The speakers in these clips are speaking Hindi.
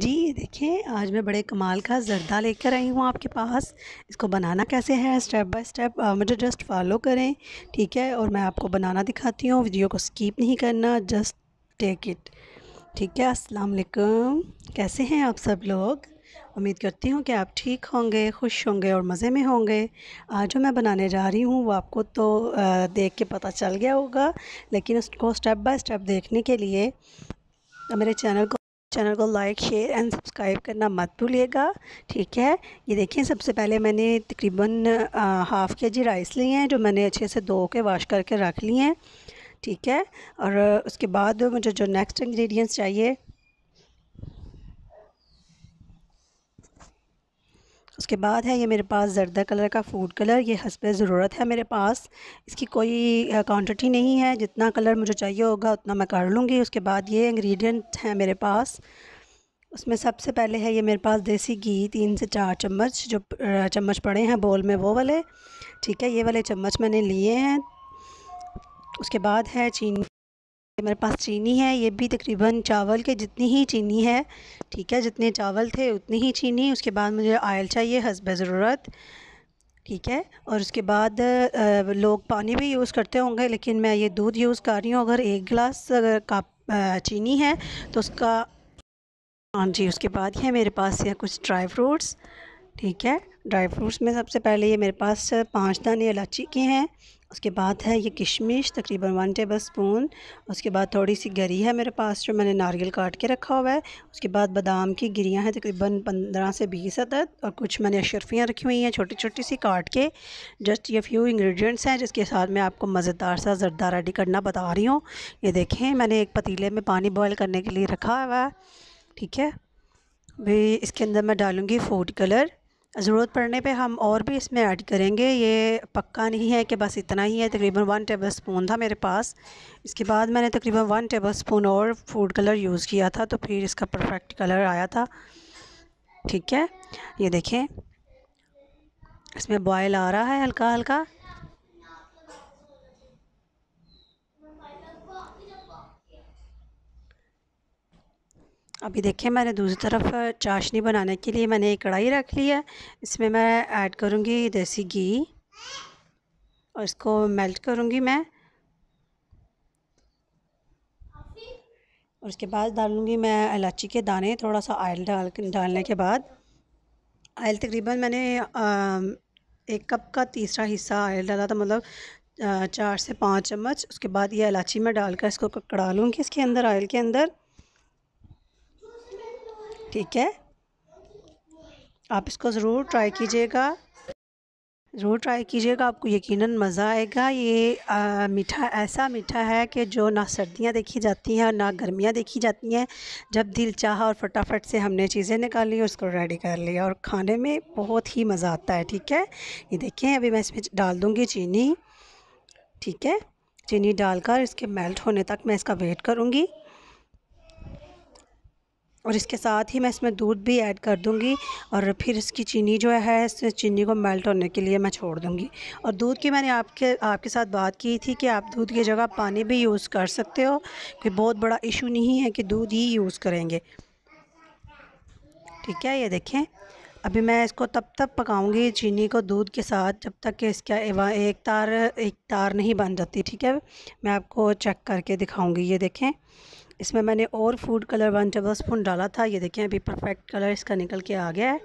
जी ये देखें आज मैं बड़े कमाल का जर्दा लेकर आई हूँ आपके पास इसको बनाना कैसे है स्टेप बाय स्टेप मुझे जस्ट फॉलो करें ठीक है और मैं आपको बनाना दिखाती हूँ वीडियो को स्कीप नहीं करना जस्ट टेक इट ठीक है अस्सलाम वालेकुम कैसे हैं आप सब लोग उम्मीद करती हूँ कि आप ठीक होंगे खुश होंगे और मज़े में होंगे आज जो मैं बनाने जा रही हूँ वो आपको तो देख के पता चल गया होगा लेकिन उसको स्टेप बाय स्टेप देखने के लिए मेरे चैनल को चैनल को लाइक शेयर एंड सब्सक्राइब करना मत भूलिएगा ठीक है ये देखिए सबसे पहले मैंने तकरीबन हाफ़ के जी राइस लिए हैं जो मैंने अच्छे से धो के वाश करके रख लिए हैं ठीक है और उसके बाद मुझे जो नेक्स्ट इंग्रेडिएंट्स चाहिए उसके बाद है ये मेरे पास जर्दा कलर का फूड कलर ये हसब ज़रूरत है मेरे पास इसकी कोई क्वान्टिटी नहीं है जितना कलर मुझे चाहिए होगा उतना मैं कर लूँगी उसके बाद ये इंग्रेडिएंट हैं मेरे पास उसमें सबसे पहले है ये मेरे पास देसी घी तीन से चार चम्मच जो चम्मच पड़े हैं बोल में वो वाले ठीक है ये वाले चम्मच मैंने लिए हैं उसके बाद है चीनी तो मेरे पास चीनी है ये भी तकरीबन चावल के जितनी ही चीनी है ठीक है जितने चावल थे उतनी ही चीनी उसके बाद मुझे आयल चाहिए हसब ज़रूरत ठीक है और उसके बाद लोग पानी भी यूज़ करते होंगे लेकिन मैं ये दूध यूज़ कर रही हूँ अगर एक गिलास अगर का चीनी है तो उसका हाँ जी उसके बाद है मेरे पास यह कुछ ड्राई फ्रूट्स ठीक है ड्राई फ्रूट्स में सबसे पहले ये मेरे पास पाँच दाने इलायची के हैं उसके बाद है ये किशमिश तकरीबन वन टेबल स्पून उसके बाद थोड़ी सी गरी है मेरे पास जो मैंने नारियल काट के रखा हुआ है उसके बाद बादाम की गिरियाँ हैं तकरीबन पंद्रह से बीस अदद और कुछ मैंने अशरफियाँ रखी हुई हैं छोटी छोटी सी काट के जस्ट ये फ्यू इंग्रेडिएंट्स हैं जिसके साथ मैं आपको मज़ेदार सा जरदा रेडी करना बता रही हूँ ये देखें मैंने एक पतीले में पानी बॉयल करने के लिए रखा हुआ है ठीक है भाई इसके अंदर मैं डालूँगी फूड कलर ज़रूरत पड़ने पे हम और भी इसमें ऐड करेंगे ये पक्का नहीं है कि बस इतना ही है तकरीबन वन टेबल स्पून था मेरे पास इसके बाद मैंने तकरीबन वन टेबल स्पून और फूड कलर यूज़ किया था तो फिर इसका परफेक्ट कलर आया था ठीक है ये देखें इसमें बॉयल आ रहा है हल्का हल्का अभी देखिए मैंने दूसरी तरफ चाशनी बनाने के लिए मैंने एक कढ़ाई रख ली है इसमें मैं ऐड करूँगी देसी घी और इसको मेल्ट करूँगी मैं और उसके बाद डालूँगी मैं इलायची के दाने थोड़ा सा आयल डाल डालने के बाद आयल तकरीबन मैंने आ, एक कप का तीसरा हिस्सा आयल डाला था मतलब चार से पाँच चम्मच उसके बाद ये इलायची में डालकर इसको कड़ा लूँगी इसके अंदर आयल के अंदर ठीक है आप इसको ज़रूर ट्राई कीजिएगा ज़रूर ट्राई कीजिएगा आपको यकीनन मज़ा आएगा ये आ, मीठा ऐसा मीठा है कि जो ना सर्दियाँ देखी जाती हैं और ना गर्मियाँ देखी जाती हैं जब दिल चाहा और फटाफट से हमने चीज़ें निकाली और उसको रेडी कर लिया और खाने में बहुत ही मज़ा आता है ठीक है ये देखें अभी मैं इसमें डाल दूँगी चीनी ठीक है चीनी डालकर इसके मेल्ट होने तक मैं इसका वेट करूँगी और इसके साथ ही मैं इसमें दूध भी ऐड कर दूंगी और फिर इसकी चीनी जो है इस चीनी को मेल्ट होने के लिए मैं छोड़ दूंगी और दूध की मैंने आपके आपके साथ बात की थी कि आप दूध की जगह पानी भी यूज़ कर सकते हो कोई बहुत बड़ा इशू नहीं है कि दूध ही यूज़ करेंगे ठीक है ये देखें अभी मैं इसको तब तक पकाऊंगी चीनी को दूध के साथ जब तक कि इसका एक तार एक तार नहीं बन जाती ठीक है मैं आपको चेक करके दिखाऊंगी ये देखें इसमें मैंने और food colour one table spoon डाला था ये देखें अभी परफेक्ट कलर इसका निकल के आ गया है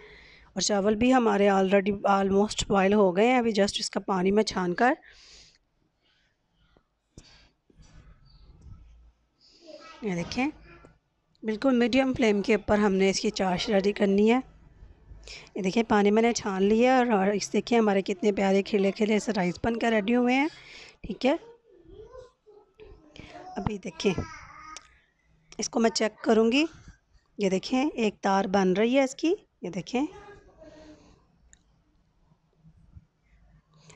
और चावल भी हमारे ऑलरेडी आलमोस्ट बॉयल हो गए हैं अभी जस्ट इसका पानी में छान कर ये देखें बिल्कुल मीडियम फ्लेम के ऊपर हमने इसकी चाश रेडी करनी है ये देखिए पानी मैंने छान लिया और इस देखिए हमारे कितने प्यारे खिले खिले से राइस बन कर रेडी हुए हैं ठीक है अभी देखें इसको मैं चेक करूँगी ये देखें एक तार बन रही है इसकी ये देखें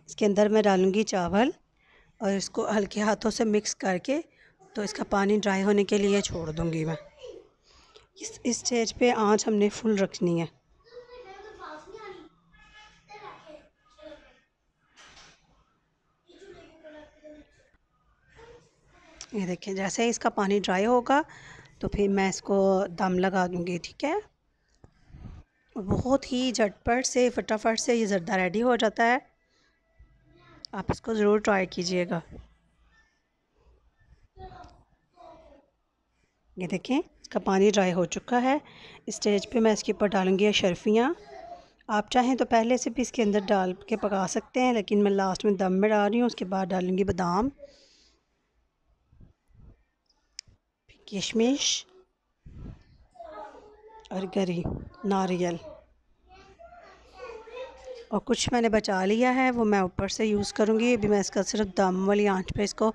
इसके अंदर मैं डालूँगी चावल और इसको हल्के हाथों से मिक्स करके तो इसका पानी ड्राई होने के लिए छोड़ दूँगी मैं इस इस स्टेज पे आंच हमने फुल रखनी है ये देखें जैसे ही इसका पानी ड्राई होगा तो फिर मैं इसको दम लगा दूँगी ठीक है बहुत ही झटपट से फटाफट से ये ज़रदा रेडी हो जाता है आप इसको ज़रूर ट्राई कीजिएगा ये देखें इसका पानी ड्राई हो चुका है स्टेज पे मैं इसके ऊपर डालूँगी शर्फियाँ आप चाहें तो पहले से भी इसके अंदर डाल के पका सकते हैं लेकिन मैं लास्ट में दम में डाल रही हूँ उसके बाद डालूँगी बादाम किशमिश और गरी नारियल और कुछ मैंने बचा लिया है वो मैं ऊपर से यूज़ करूँगी अभी मैं इसका सिर्फ दम वाली आंच पे इसको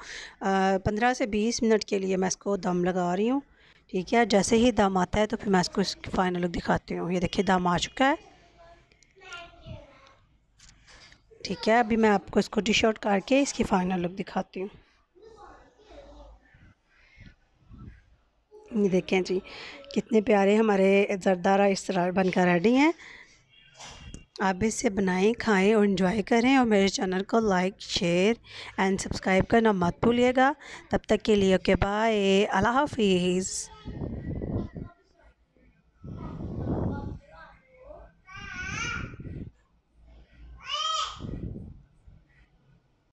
पंद्रह से बीस मिनट के लिए मैं इसको दम लगा रही हूँ ठीक है जैसे ही दम आता है तो फिर मैं इसको इसकी फ़ाइनल लुक दिखाती हूँ ये देखिए दम आ चुका है ठीक है अभी मैं आपको इसको डिश आउट करके इसकी फ़ाइनल लुक दिखाती हूँ ये देखें जी कितने प्यारे हमारे ज़रदारा इस बनकर रेडी हैं आप इसे बनाएं खाएं और इन्जॉय करें और मेरे चैनल को लाइक शेयर एंड सब्सक्राइब करना मत भूलिएगा तब तक के लिए ओके बाय अल्लाह हाफिज़